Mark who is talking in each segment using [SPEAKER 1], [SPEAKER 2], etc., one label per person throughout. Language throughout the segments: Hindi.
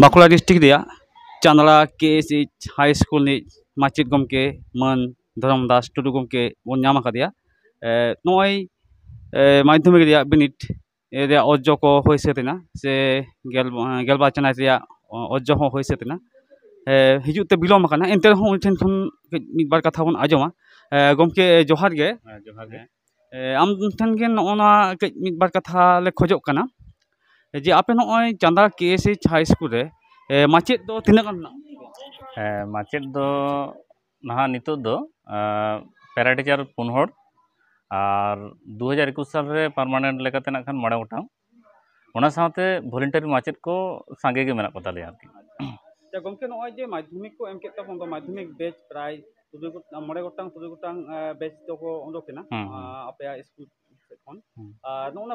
[SPEAKER 1] ᱵᱟᱸᱠᱩᱲᱟ ᱰᱤᱥᱴᱤᱠ ᱨᱮᱭᱟᱜ ᱪᱟᱸᱫᱽᱲᱟ ᱠᱮ ᱮᱥ ᱮᱭᱤᱪ ᱦᱟᱭ ᱥᱠᱩᱞ ᱨᱤᱱᱤᱡ ᱢᱟᱪᱮᱫ ᱜᱚᱢᱠᱮ ᱢᱟᱹᱱ ᱫᱷᱚᱨᱚᱢᱫᱟᱥ ᱴᱩᱰᱩ ᱜᱚᱢᱠᱮ ᱵᱚᱱ ᱧᱟᱢ ᱟᱠᱟᱫᱮᱭᱟ ᱱᱚᱜᱼᱚᱭ ᱢᱟᱫᱽᱫᱷᱚᱢᱤᱠ ᱨᱮᱭᱟᱜ ᱵᱤᱱᱤᱰ ᱨᱮᱭᱟᱜ ᱚᱨᱡᱚ ᱠᱚ ᱦᱩᱭ ᱥᱟᱹᱛ ᱮᱱᱟ ᱥᱮ ᱜᱮᱞᱵᱟᱨ ᱪᱟᱱᱟᱪ ᱨᱮᱭᱟᱜ ᱚᱨᱡᱚ ᱦᱚᱸ ᱦᱩᱭ ᱥᱟᱹᱛ ᱮᱱᱟ ᱦᱤᱡᱩᱜ ᱛᱮ ᱵᱤᱞᱚᱢ ᱟᱠᱟᱱᱟ ᱮᱱᱛᱮ ᱨᱮᱦᱚᱸ ᱩᱱᱤ ᱴᱷᱮᱱ ᱠᱷᱚᱱ ᱢᱤᱫ ᱵᱟᱨ ᱠᱟᱛᱷᱟ ᱵᱚᱱ ᱟᱸᱡᱚᱢᱟ ᱜᱚᱢᱠᱮ ᱡᱚᱦᱟᱨ ᱜᱮ ᱡᱚᱦᱟᱨ ᱜᱮ ᱟᱢ ᱴᱷᱮᱱ ᱜᱮ ᱱᱚᱜᱼᱚ ᱱᱚᱣᱟ ᱠᱟᱹᱡ ᱢᱤᱫ ᱵᱟᱨ ᱠᱟᱛᱷᱟ ᱞᱮ ᱠᱷᱚᱡᱚᱜ ᱠᱟᱱᱟ ᱡᱮ ᱟᱯᱮ ᱱᱚᱜᱼᱚᱭ ᱪᱟᱸᱫᱟ
[SPEAKER 2] ᱠᱮ ᱮᱥ ᱮᱭᱤᱪ ᱦᱟᱭ ᱥᱠᱩᱞ ᱨᱮ ᱢᱟᱪᱮᱫ ᱫᱚ ᱛᱤᱱᱟᱹᱜ ᱜᱟᱱ ᱢᱮᱱᱟᱜ ᱦᱮᱸ ᱢᱟᱪᱮᱫ ᱫᱚ ᱱᱟᱦᱟᱜ ᱱᱤᱛᱚᱜ ᱫᱚ ᱯᱮᱨᱟ ᱴᱤᱪᱟᱨ ᱯᱩᱱ ᱦᱚᱲ ᱟᱨ ᱫᱩ ᱦᱟᱡᱟᱨ ᱮᱠᱩᱥ ᱥᱟᱞᱨᱮ ᱯᱟᱨᱢᱟᱱᱮᱱᱴ ᱞᱮᱠᱟᱛᱮ ᱱᱟᱜ ᱠᱷᱟᱱ ᱢᱚᱬᱮ ᱜᱚᱴᱟᱝ ᱚᱱᱟ ᱥᱟᱶᱛᱮ ᱵᱷᱚᱞᱮᱱᱴᱟᱨᱤ ᱢᱟᱪᱮᱫ ᱠᱚ ᱥᱟᱸᱜᱮ ᱜᱮ ᱢᱮᱱᱟᱜ ᱠᱚᱛᱟᱞᱮᱭᱟ ᱟᱨᱠᱤ
[SPEAKER 1] ᱜᱚᱢᱠᱮ ᱱᱚᱜᱼᱚᱭ ᱡᱮ ᱢᱟᱫᱽᱫᱷᱚᱢᱤᱠ ᱠᱚ ᱮᱢ ᱠᱮᱫ ᱛᱟᱵᱚᱱ ᱫᱚ ᱢᱟᱫᱽᱫᱷᱚᱢᱤᱠ ᱵᱮᱪ ᱯᱨᱟᱭ ᱛᱩᱨᱩᱭ ᱜᱚᱴᱟᱝ ᱢᱚᱬᱮ ᱜᱚᱴᱟᱝ ᱛᱩᱨᱩᱭ ᱜᱚᱴᱟᱝ ᱵᱮᱪ ᱫᱚᱠᱚ ᱚᱰᱚᱠ ᱮᱱᱟ ᱟᱯᱮᱭᱟᱜ ᱥᱠᱩᱞ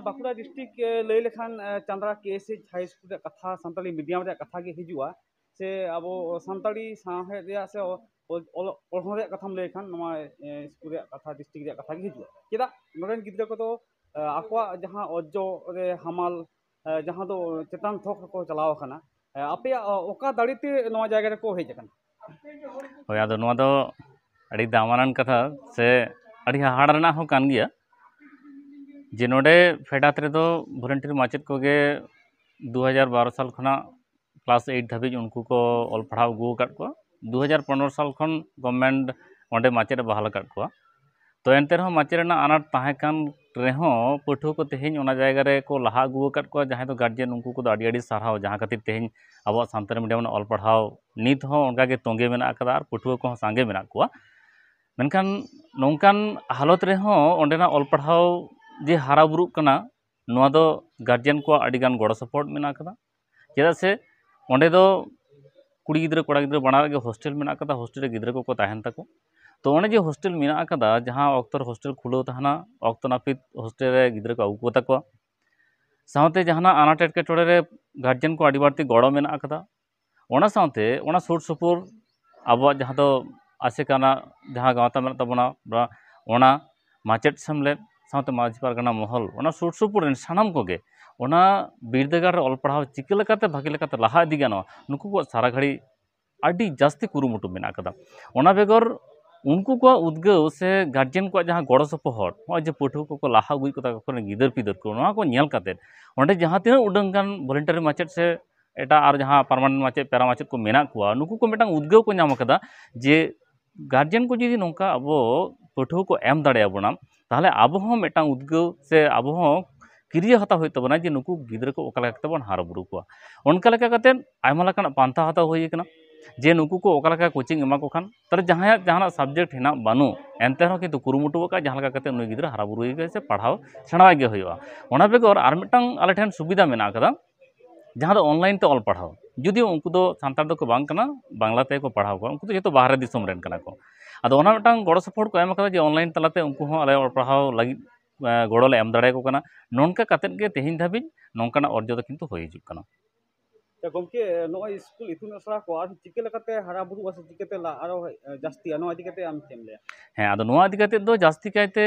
[SPEAKER 1] बाड़ा डिस्ट्रिक्ट लै लेखान चांद्रा के एस एच हाईस्कूल कथा सानी मीडियम कथा हजू से अब सानी सहेदा से पढ़ों कथा लैखान स्कूल कथा डिस्ट्रिक्ट कथा हजू चेदा नरें ग जहाँ अज्जो हामल जहाँ तो चेतान थक को चलावना आपे दाड़ीते जगह को हजन
[SPEAKER 2] हाँ अब दामान कथा से हाड़ना हो गया जे नोडे फेडात रे दो भुरंटिर माचेत को गे 2012 साल खना क्लास 8 धाबी उनको को ऑल पढाव गो कर को 2015 साल खन गवर्नमेंट ओंडे माचेत बहाल कर को तो एंतर हो माचेत ना अनर ताहे कान रे हो पठो को तेहिं ओना जायगा रे को लहा गो कर को जहां तो गार्डियन उनको को दाडी आडी सारा हो जहां खातिर तेहिं अब सांतर मीडिया मन ऑल पढाव नीत हो उनका के तोंगे में आकदार पठो को सांगे में ना को मनकान नोंकान हालत रे हो ओंडे ना ऑल पढाव ᱡᱮ ᱦᱟᱨᱟ ᱵᱩᱨᱩᱜ ᱠᱟᱱᱟ ᱱᱚᱣᱟ ᱫᱚ ᱜᱟᱨᱡᱮᱱ ᱠᱚᱣᱟᱜ ᱟᱹᱰᱤᱜᱟᱱ ᱜᱚᱲᱚ ᱥᱚᱯᱚᱦᱚᱫ ᱢᱮᱱᱟᱜ ᱟᱠᱟᱫᱟ ᱪᱮᱫᱟᱜ ᱥᱮ ᱚᱸᱰᱮ ᱫᱚ ᱠᱩᱲᱤ ᱜᱤᱫᱽᱨᱟᱹ ᱠᱚᱲᱟ ᱜᱤᱫᱽᱨᱟᱹ ᱵᱟᱱᱟᱨᱟᱜ ᱜᱮ ᱦᱳᱥᱴᱮᱞ ᱢᱮᱱᱟᱜ ᱟᱠᱟᱫᱟ ᱦᱳᱥᱴᱮᱞ ᱨᱮ ᱜᱤᱫᱽᱨᱟᱹ ᱠᱚᱠᱚ ᱛᱟᱦᱮᱱ ᱛᱟᱠᱚ ᱛᱚ ᱚᱱᱮ ᱡᱮ ᱦᱳᱥᱴᱮᱞ ᱢᱮᱱᱟᱜ ᱟᱠᱟᱫᱟ ᱡᱟᱦᱟᱸ ᱚᱠᱛᱚ ᱨᱮ ᱦᱳᱥᱴᱮᱞ ᱠᱷᱩᱞᱟᱹᱣ ᱛᱟᱦᱮᱱᱟ ᱚᱠᱛᱚ ᱱᱟᱹᱯᱤᱛ ᱦᱳᱥᱴᱮᱞ ᱨᱮ ᱜᱤᱫᱽᱨᱟᱹ ᱠᱚ ᱟᱹᱜᱩ ᱠᱚ ᱛᱟᱠᱚᱣᱟ ᱥᱟᱶᱛᱮ ᱡᱟᱦᱟᱱᱟᱜ ᱟᱱᱟᱴ ᱮᱴᱠᱮᱴᱚᱬᱮ ᱨᱮ ᱜᱟᱨᱡᱮᱱ ᱠᱚ ᱟᱹᱰᱤ ᱵᱟᱹᱲᱛᱤ ᱜᱚᱲᱚ ᱢᱮᱱᱟᱜ ᱟᱠᱟᱫᱟ ᱚᱱᱟ ᱥᱟᱶᱛᱮ ᱚᱱᱟ ᱥᱩᱨ ᱥᱩᱯᱩᱨ ᱟᱵᱚᱣᱟᱜ ᱡᱟᱦᱟᱸ ᱫᱚ ᱟᱥᱮᱠᱟᱱᱟ ᱡᱟᱦᱟᱸ ᱜᱟᱶᱛᱟ ᱢᱮᱱᱟᱜ ᱛᱟᱵᱚᱱᱟ ᱚᱱᱟ ᱢᱟᱪᱮᱫ ᱥᱮᱢᱞᱮᱫ ᱥᱟᱶᱛᱮ ᱢᱟᱹᱡᱷᱤ ᱯᱟᱨᱜᱟᱱᱟ ᱢᱚᱦᱚᱞ ᱚᱱᱟ ᱥᱩᱨ ᱥᱩᱯᱩᱨ ᱨᱮᱱ ᱥᱟᱱᱟᱢ ᱠᱚᱜᱮ ᱚᱱᱟ ᱵᱤᱨᱫᱟᱹᱜᱟᱲ ᱨᱮ ᱚᱞ ᱯᱟᱲᱦᱟᱣ ᱪᱤᱠᱟᱹ ᱞᱮᱠᱟᱛᱮ ᱵᱷᱟᱹᱜᱤ ᱞᱮᱠᱟᱛᱮ ᱞᱟᱦᱟ ᱤᱫᱤ ᱜᱟᱱᱚᱜᱼᱟ ᱱᱩᱠᱩ ᱠᱚᱣᱟᱜ ᱥᱟᱨᱟ ᱜᱷᱟᱹᱲᱤ ᱟᱹᱰᱤ ᱡᱟᱹᱥᱛᱤ ᱠᱩᱨᱩᱢᱩᱴᱩ ᱢᱮᱱᱟᱜ ᱟᱠᱟᱫᱟ ᱚᱱᱟ ᱵᱮᱜᱚᱨ उनको को उद्गव से गार्जियन को जहाँ गड़ो सपोहट नजे पाठुआ को लाहा अगुई को गिदर पिदर को नलते जहाँ तीन उडंगान भलेंटारी माचेद से एटा और जहाँ परमानेंट माचेद पेरा माचेद को मेना को नुकू को मेटा उद्गव को जे गार्जियन को जी नौका अब पाठुआ को एम दाबना ᱛᱟᱦᱚᱞᱮ ᱟᱵᱚ ᱦᱚᱸ ᱢᱤᱫᱴᱟᱝ ᱩᱫᱽᱜᱟᱹᱣ ᱥᱮ ᱟᱵᱚ ᱦᱚᱸ ᱠᱤᱨᱭᱟᱹ ᱦᱟᱛᱟᱣ ᱦᱩᱭᱩᱜ ᱛᱟᱵᱚᱱᱟ ᱡᱮ ᱱᱩᱠᱩ ᱜᱤᱫᱽᱨᱟᱹ ᱠᱚ ᱚᱠᱟ ᱞᱮᱠᱟ ᱠᱟᱛᱮ ᱵᱚᱱ ᱦᱟᱨᱟᱼᱵᱩᱨᱩ ᱠᱚᱣᱟ ᱚᱱᱠᱟ ᱞᱮᱠᱟ ᱠᱟᱛᱮᱫ ᱟᱭᱢᱟ ᱞᱮᱠᱟᱱᱟᱜ ᱯᱟᱱᱛᱷᱟ ᱦᱟᱛᱟᱣ ᱦᱩᱭ ᱟᱠᱟᱱᱟ ᱡᱮ ᱱᱩᱠᱩ ᱠᱚ ᱚᱠᱟ ᱞᱮᱠᱟ ᱠᱳᱪᱤᱝ ᱮᱢᱟ ᱠᱚ ᱠᱷᱟᱱ ᱛᱟᱦᱚᱞᱮ ᱡᱟᱦᱟᱸᱭᱟᱜ ᱡᱟᱦᱟᱱᱟᱜ ᱥᱟᱵᱡᱮᱠᱴ ᱦᱮᱱᱟᱜ ᱵᱟᱹᱱᱩᱜ ᱮᱱᱛᱮ ᱨᱮᱦᱚᱸ ᱠᱤᱱᱛᱩ ᱠᱩᱨᱩᱢᱩᱴᱩ ᱟᱠᱟᱫ ᱡᱟᱦᱟᱸ ᱞᱮᱠᱟ ᱠᱟᱛᱮᱫ ᱱᱩᱭ ᱜᱤᱫᱽᱨᱟᱹ ᱦᱟᱨᱟᱼᱵᱩᱨᱩᱭ ᱜᱮ ᱥᱮ ᱯᱟᱲᱦᱟᱣ ᱥᱮᱬᱟᱭ ᱜᱮ ᱦᱩᱭᱩᱜᱼᱟ ᱚᱱᱟ ᱵᱮᱜᱚᱨ ᱟᱨ ᱢᱤᱫᱴᱟᱝ ᱟᱞᱮ ᱴᱷᱮᱱ ᱥᱩᱵᱤᱫᱷᱟ ᱢᱮᱱᱟᱜ ᱟᱠᱟᱫᱟ ᱡᱟᱦᱟᱸ ᱫᱚ ᱚᱱᱞᱟᱭᱤᱱ ᱛᱮ ᱚᱞ ᱯᱟᱲᱦᱟᱣ ᱡᱩᱫᱤ ᱩᱱᱠᱩ ᱫᱚ ᱥᱟᱱᱛᱟᱲ ᱫᱚᱠᱚ ᱵᱟᱝ ᱠᱟᱱᱟ ᱵᱟᱝᱞᱟ ᱛᱮᱠᱚ ᱯᱟᱲᱦᱟᱣ ᱠᱚᱣᱟ ᱩᱱᱠᱩ ᱫᱚ ᱡᱚᱛᱚ ᱵᱟᱦᱨᱮ ᱫᱤᱥᱚᱢ ᱨᱮᱱ ᱠᱟᱱᱟ ᱠᱚ अदोट गड़ सपोर्ट को जे ऑनलाइन तलाते उनको अलग पढ़ाओ लगी गड़ोले एम दाड़े को नौका कत तेहन धाबी नौकान अर्जो कि चिकेते जास्ती कहते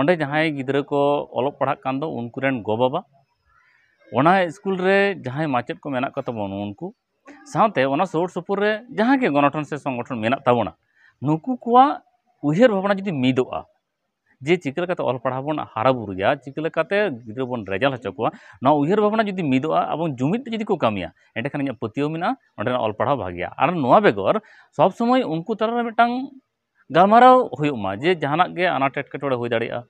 [SPEAKER 2] अंडे जहाँ गिद्रा को अल पढ़ा उनको गो बाबा वहाँ स्कूल जहाँ माचेद को मेना को उनको साथ सुरसुपुर जहाँ से संगठन मेना ᱱᱩᱠᱩ ᱠᱚᱣᱟᱜ ᱩᱭᱦᱟᱹᱨ ᱵᱷᱟᱵᱽᱱᱟ ᱡᱩᱫᱤ ᱢᱤᱫᱚᱜᱼᱟ ᱡᱮ ᱪᱤᱠᱟᱹ ᱞᱮᱠᱟᱛᱮ ᱚᱞ ᱯᱟᱲᱦᱟᱣ ᱵᱚᱱ ᱦᱟᱨᱟ ᱵᱩᱨᱩᱭᱟ ᱪᱤᱠᱟᱹ ᱞᱮᱠᱟᱛᱮ ᱜᱤᱫᱽᱨᱟᱹ ᱵᱚᱱ ᱨᱮᱡᱟᱞ ᱦᱚᱪᱚ ᱠᱚᱣᱟ ᱱᱚᱣᱟ ᱩᱭᱦᱟᱹᱨ ᱵᱷᱟᱵᱽᱱᱟ ᱡᱩᱫᱤ ᱢᱤᱫᱚᱜᱼᱟ ᱟᱵᱚ ᱡᱩᱢᱤᱫ ᱛᱮ ᱡᱩᱫᱤ ᱠᱚ ᱠᱟᱹᱢᱤᱭᱟ ᱮᱸᱰᱮᱠᱷᱟᱱ ᱤᱧᱟᱹᱜ ᱯᱟᱹᱛᱭᱟᱹᱣ ᱢᱮᱱᱟᱜᱼᱟ ᱚᱸᱰᱮᱱᱟᱜ ᱚᱞ ᱯᱟᱲᱦᱟᱣ ᱵᱷᱟᱜᱮᱭᱟ ᱟᱨ ᱱᱚᱣᱟ ᱵᱮᱜᱚᱨ ᱥᱚᱵᱽ ᱥᱚᱢᱚᱭ ᱩᱱᱠᱩ ᱛᱟᱞᱟᱨᱮ ᱢᱤᱫᱴᱟᱝ ᱜᱟᱞᱢᱟᱨᱟᱣ ᱦᱩᱭᱩᱜ ᱢᱟ ᱡᱮ ᱡᱟᱦᱟᱱᱟᱜ ᱜᱮ ᱟᱱᱟᱴ ᱮᱴᱠᱮᱴᱚᱬᱮ ᱦᱩᱭ ᱫᱟᱲᱮᱭᱟᱜᱼᱟ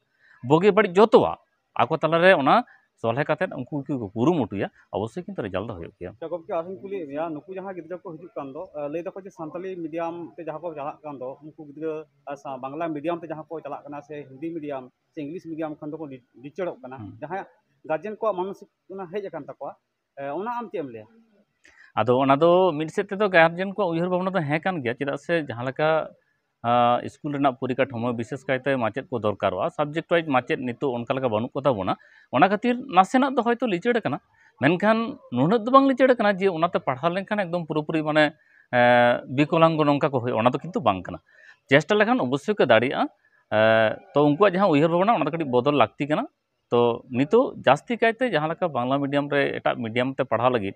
[SPEAKER 2] ᱵᱩᱜᱤ ᱵᱟᱹᱲᱤᱡ ᱡᱚᱛᱚᱣᱟᱜ ᱟᱠᱚ ᱛᱟᱞᱟᱨᱮ ᱚᱱᱟ चलते उनकुटा अवश्य क्योंकि रेजल्ट हो गए
[SPEAKER 1] गमे आसमें गिरजन लैदा चे सानी मीडियम चलो उनको गंगला मीडियम को चलान से मीडियम से इंग्लिस मीडियम खान लिचड़ को मानसिक हजन चेम लिया
[SPEAKER 2] अदोद को उयर तो हेकान गया चाहे जहाँ स्कूल परिकाठमो विशेष कायते माचेद को दरकारों सब्जेक्ट वाइज माचेद नित अनका बनू को खातिर नासेना तो हयतो लिचड़ करना मेनखान नुनत दो बांग लिचड़ जे तो पढ़ा लेनखान एकदम पुरोपुरी माने विकलांग नौका को होना तो किंतु बांग करना चेष्टा लेखान अवश्य के दाड़िया तो उनको जहाँ उयहर भावना तो बदल लागती करना तो नित जास्ती कायते जहाँ लका मीडियम रे मीडियम पढ़ा लगे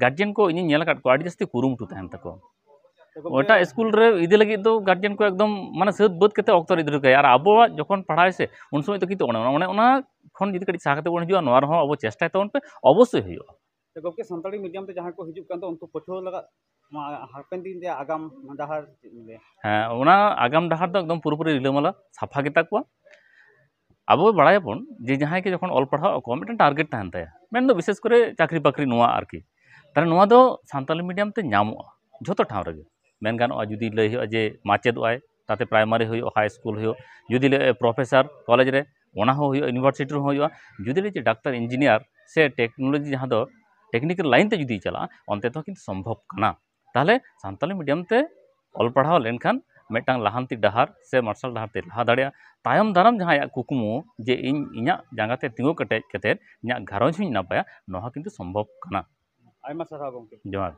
[SPEAKER 2] गार्जियन को इन जस्ती काट को ᱮᱴᱟᱜ ᱥᱠᱩᱞ ᱨᱮ ᱤᱫᱤ ᱞᱟᱹᱜᱤᱫ ᱫᱚ ᱜᱟᱨᱡᱮᱱ ᱠᱚ ᱮᱠᱫᱚᱢ ᱢᱟᱱᱮ ᱥᱟᱹᱛ ᱵᱟᱹᱫ ᱠᱟᱛᱮ ᱚᱠᱛᱚ ᱨᱮ ᱤᱫᱤ ᱨᱩᱠᱟᱹᱭᱟ ᱟᱨ ᱟᱵᱚᱣᱟᱜ ᱡᱚᱠᱷᱚᱱ ᱯᱟᱲᱦᱟᱣ ᱥᱮ ᱩᱱ ᱥᱚᱢᱚᱭ ᱫᱚ ᱠᱤᱱᱛᱩ ᱚᱱᱮ ᱚᱱᱟ ᱚᱱᱮ ᱚᱱᱟ ᱠᱷᱚᱱ ᱡᱩᱫᱤ ᱠᱟᱹᱴᱤᱡ ᱥᱟᱦᱟ ᱠᱟᱛᱮ ᱵᱚᱱ ᱦᱤᱡᱩᱜᱼᱟ ᱱᱚᱣᱟ ᱨᱮᱦᱚᱸ ᱟᱵᱚ ᱪᱮᱥᱴᱟᱭ ᱛᱟᱵᱚᱱ ᱯᱮ ᱚᱵᱚᱥᱥᱳᱭ ᱦᱩᱭᱩᱜᱼᱟ
[SPEAKER 1] ᱛᱚ ᱜᱚᱢᱠᱮ ᱥᱟᱱᱛᱟᱲᱤ ᱢᱤᱰᱤᱭᱟᱢ ᱛᱮ ᱡᱟᱦᱟᱸᱭ ᱠᱚ ᱦᱤᱡᱩᱜ ᱠᱟᱱ ᱫᱚ ᱩᱱᱠᱩ ᱯᱟᱹᱴᱷᱩᱣᱟᱹ ᱞᱟᱜᱟᱫ ᱦᱟᱯᱮᱱ ᱫᱤᱱ ᱨᱮᱭᱟᱜ ᱟᱜᱟᱢ ᱰᱟᱦᱟᱨ ᱪᱮᱫ ᱞᱟᱹᱭᱟ
[SPEAKER 2] ᱦᱮᱸ ᱚᱱᱟ ᱟᱜᱟᱢ ᱰᱟᱦᱟᱨ ᱫᱚ ᱮᱠᱫᱚᱢ ᱯᱩᱨᱟᱹᱯᱩᱨᱤ ᱨᱤᱞᱟᱹᱢᱟᱞᱟ ᱥᱟᱯᱷᱟ ᱜᱮᱛᱟ ᱠᱚᱣᱟ ᱟᱵᱚ ᱵᱟᱲᱟᱭᱟᱵᱚᱱ ᱡᱮ ᱡᱟᱦᱟᱸᱭ ᱜᱮ ᱡᱚᱠᱷᱚᱱ ᱚᱞ ᱯᱟᱲᱦᱟᱣ ᱟᱠᱚ ᱢᱤᱫᱴᱟᱝ ᱴᱟᱨᱜᱮᱴ ᱛᱟᱦᱮᱱ ᱛᱟᱭᱟ ᱢᱮᱱᱫᱚ ᱵᱤᱥᱮᱥ ᱠᱚᱨᱮ ᱪᱟᱹᱠᱨᱤ ᱵᱟᱹᱠᱨᱤ ᱱᱚᱣᱟ ᱟᱨᱠᱤ ᱛᱟᱦᱚᱞᱮ ᱱᱚᱣᱟ ᱫᱚ ᱥᱟᱱᱛᱟᱞᱤ ᱢᱤᱰᱤᱭᱟᱢ ᱛᱮ ᱧᱟᱢᱚᱜᱼᱟ ᱡᱷᱚᱛᱚ ᱴᱷᱟᱶ ᱨᱮᱜᱮ ᱢᱮᱱ ᱜᱟᱱᱚᱜᱼᱟ ᱡᱩᱫᱤ ᱞᱟᱹᱭ ᱦᱩᱭᱩᱜᱼᱟ ᱡᱮ ᱢᱟᱪᱮᱫᱚᱜᱼᱟᱭ ᱛᱟᱛᱮ ᱯᱨᱟᱭᱢᱟᱨᱤ ᱦᱩᱭᱩᱜ ᱦᱟᱭ ᱥᱠᱩᱞ ᱦᱩᱭᱩᱜ ᱡᱩᱫᱤ ᱞᱟᱹᱭ ᱯᱨᱚᱯᱷᱮᱥᱟᱨ ᱠᱚᱞᱮᱡᱽ ᱨᱮ ᱚᱱᱟ ᱦᱚᱸ ᱦᱩᱭᱩᱜᱼᱟ ᱤᱭᱩᱱᱤᱵᱷᱟᱨᱥᱤᱴᱤ ᱨᱮᱦᱚᱸ ᱦᱩᱭᱩᱜᱼᱟ ᱡᱩᱫᱤ ᱞᱟᱹᱭ ᱡᱮ ᱰᱟᱠᱛᱟᱨ ᱤᱧᱡᱤᱱᱤᱭᱟᱨ ᱥᱮ ᱴᱮᱠᱱᱳᱞᱚᱡᱤ ᱡᱟᱦᱟᱸ ᱫᱚ ᱴᱮᱠᱱᱤᱠᱮᱞ ᱞᱟᱭᱤᱱ ᱛᱮ ᱡᱩᱫᱤ ᱪᱟᱞᱟᱜᱼᱟ ᱚᱱᱛᱮ ᱛᱮᱦᱚᱸ ᱠᱤᱱᱛᱩ ᱥᱚᱢᱵᱷᱚᱵ ᱠᱟᱱᱟ ᱛᱟᱦᱚᱞᱮ ᱥᱟᱱᱛᱟᱞᱤ ᱢᱤᱰᱤᱭᱟᱢ ᱛᱮ ᱚᱞ ᱯᱟᱲᱦᱟᱣ ᱞᱮᱱᱠᱷᱟᱱ ᱢᱤᱫᱴᱟᱝ ᱞᱟᱦᱟᱱᱛᱤ ᱰᱟᱦᱟᱨ ᱥᱮ ᱢᱟᱨᱥᱟᱞ ᱰᱟᱦᱟᱨ ᱛᱮ ᱞᱟᱦᱟ ᱫᱟᱲᱮᱭᱟᱜᱼᱟ ᱛᱟᱭᱚᱢ ᱫᱟᱨᱟᱢ ᱡᱟᱦᱟᱸᱭᱟᱜ ᱠᱩᱠᱢᱩ ᱡᱮ ᱤᱧ ᱤᱧᱟᱹᱜ ᱡᱟᱸᱜᱟᱛᱮ ᱛᱤᱸᱜᱩ ᱠᱮᱴᱮᱡ ᱠᱟᱛᱮᱫ ᱤᱧᱟᱹᱜ ᱜᱷᱟᱨᱚᱸᱡᱽ ᱦᱚᱸᱧ ᱱᱟᱯᱟᱭᱟ ᱱᱚᱣᱟ ᱠᱤᱱᱛᱩ ᱥᱚᱢᱵᱷᱚᱵ ᱠᱟᱱᱟ
[SPEAKER 1] ᱟᱭᱢᱟ ᱥᱟᱨᱦᱟᱣ ᱜᱚᱢᱠᱮ
[SPEAKER 2] ᱡᱚᱦᱟᱨ